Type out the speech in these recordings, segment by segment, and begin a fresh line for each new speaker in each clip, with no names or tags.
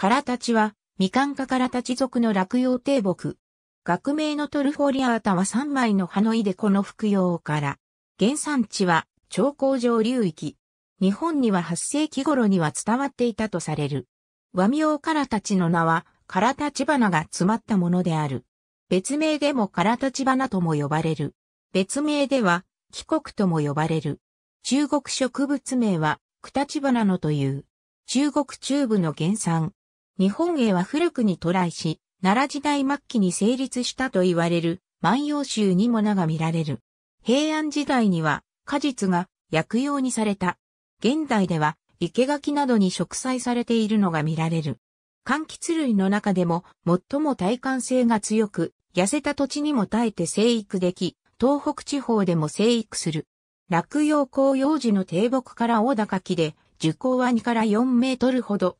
唐たちは、未完化からたち族の落葉低木。学名のトルフォリアータは3枚の葉のイでこの服用から。原産地は、長江上流域。日本には8世紀頃には伝わっていたとされる。和名からたちの名は、からたち花が詰まったものである。別名でもからたち花とも呼ばれる。別名では、帰国とも呼ばれる。中国植物名は、クタチ花のという。中国中部の原産。日本へは古くに渡来し、奈良時代末期に成立したと言われる万葉集にも名が見られる。平安時代には果実が薬用にされた。現代では生垣などに植栽されているのが見られる。柑橘類の中でも最も耐寒性が強く、痩せた土地にも耐えて生育でき、東北地方でも生育する。落葉広葉樹の低木から大高木で、樹高は2から4メートルほど。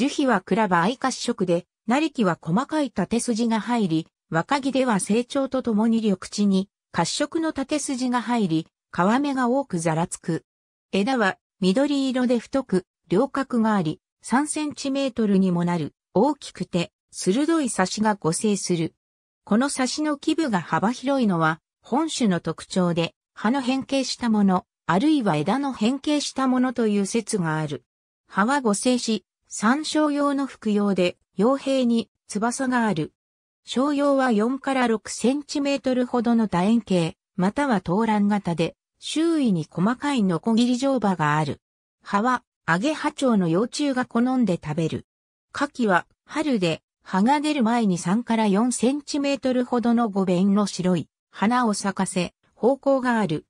樹皮はクラバ愛褐色で、成木は細かい縦筋が入り、若木では成長とともに緑地に褐色の縦筋が入り、皮目が多くざらつく。枝は緑色で太く、両角があり、3センチメートルにもなる、大きくて、鋭い刺しが互生する。この刺しの基部が幅広いのは、本種の特徴で、葉の変形したもの、あるいは枝の変形したものという説がある。葉は互生し、参照用の服用で、傭兵に翼がある。商用は4から6センチメートルほどの楕円形、または投卵型で、周囲に細かいノコギリ乗馬がある。葉は、アゲハチョウの幼虫が好んで食べる。牡蠣は、春で、葉が出る前に3から4センチメートルほどの五弁の白い花を咲かせ、方向がある。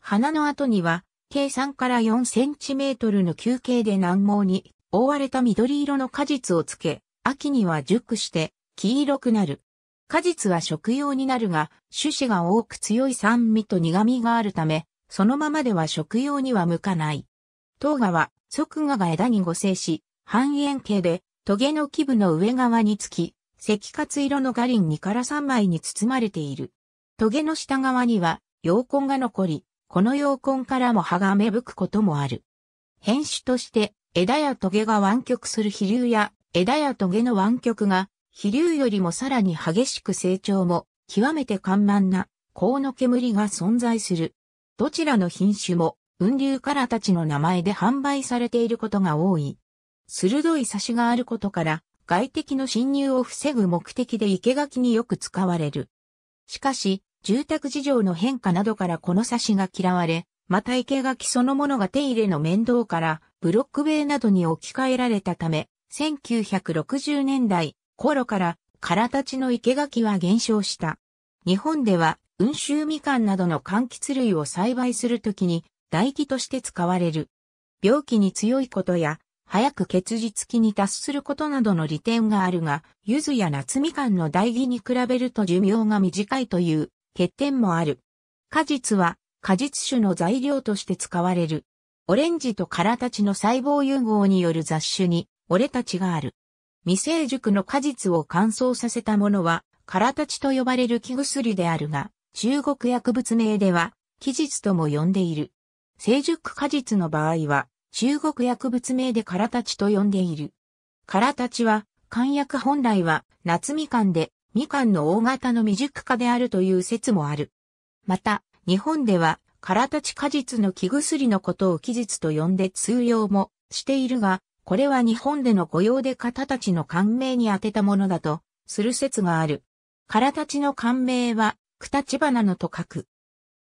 花の後には、計3から4センチメートルの球形で難毛に覆われた緑色の果実をつけ、秋には熟して黄色くなる。果実は食用になるが、種子が多く強い酸味と苦味があるため、そのままでは食用には向かない。糖芽は側芽が枝に互生し、半円形で、トゲの基部の上側につき、赤活色のガリン2から3枚に包まれている。トゲの下側には、洋根が残り、この洋根からも葉が芽吹くこともある。変種として、枝や棘が湾曲する飛竜や、枝や棘の湾曲が、飛竜よりもさらに激しく成長も、極めて緩慢な、甲の煙が存在する。どちらの品種も、雲竜からたちの名前で販売されていることが多い。鋭い差しがあることから、外敵の侵入を防ぐ目的で生垣によく使われる。しかし、住宅事情の変化などからこの差しが嫌われ、また生垣そのものが手入れの面倒から、ブロック塀などに置き換えられたため、1960年代頃から空立ちの生垣は減少した。日本では、温州みかんなどの柑橘類を栽培するときに、大木として使われる。病気に強いことや、早く結実期に達することなどの利点があるが、柚子や夏みかんの大木に比べると寿命が短いという欠点もある。果実は果実種の材料として使われる。オレンジとカラたちの細胞融合による雑種に、俺たちがある。未成熟の果実を乾燥させたものは、カラたちと呼ばれる木薬であるが、中国薬物名では、期日とも呼んでいる。成熟果実の場合は、中国薬物名でカラたちと呼んでいる。カラたちは、漢薬本来は、夏みかんで、みかんの大型の未熟化であるという説もある。また、日本では、唐立ち果実の木薬のことを木実と呼んで通用もしているが、これは日本での御用で方たちの官名に当てたものだと、する説がある。唐立ちの官名は、くたちばなのと書く。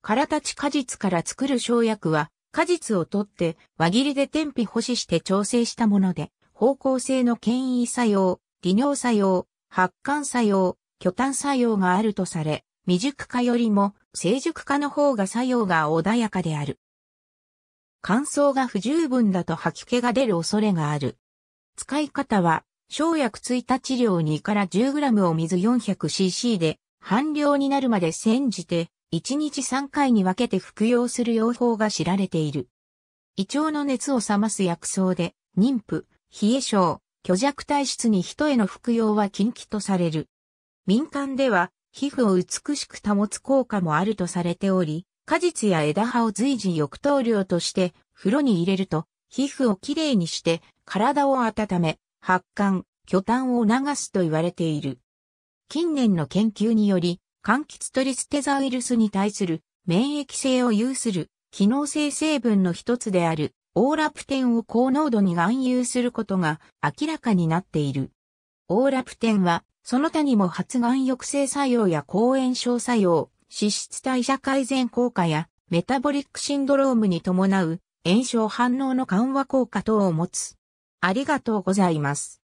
唐立ち果実から作る生薬は、果実を取って輪切りで天日保持して調整したもので、方向性の権威作用、利尿作用、発汗作用、巨炭作用があるとされ、未熟化よりも成熟化の方が作用が穏やかである。乾燥が不十分だと吐き気が出る恐れがある。使い方は、生薬ついた治療2から 10g を水 400cc で、半量になるまで煎じて、1日3回に分けて服用する用法が知られている。胃腸の熱を冷ます薬草で、妊婦、冷え症、虚弱体質に人への服用は禁忌とされる。民間では、皮膚を美しく保つ効果もあるとされており、果実や枝葉を随時浴頭料として風呂に入れると、皮膚をきれいにして体を温め、発汗、巨炭を流すと言われている。近年の研究により、柑橘トリステザウイルスに対する免疫性を有する機能性成分の一つであるオーラプテンを高濃度に含有することが明らかになっている。オーラプテンはその他にも発がん抑制作用や抗炎症作用、脂質代謝改善効果やメタボリックシンドロームに伴う炎症反応の緩和効果等を持つ。ありがとうございます。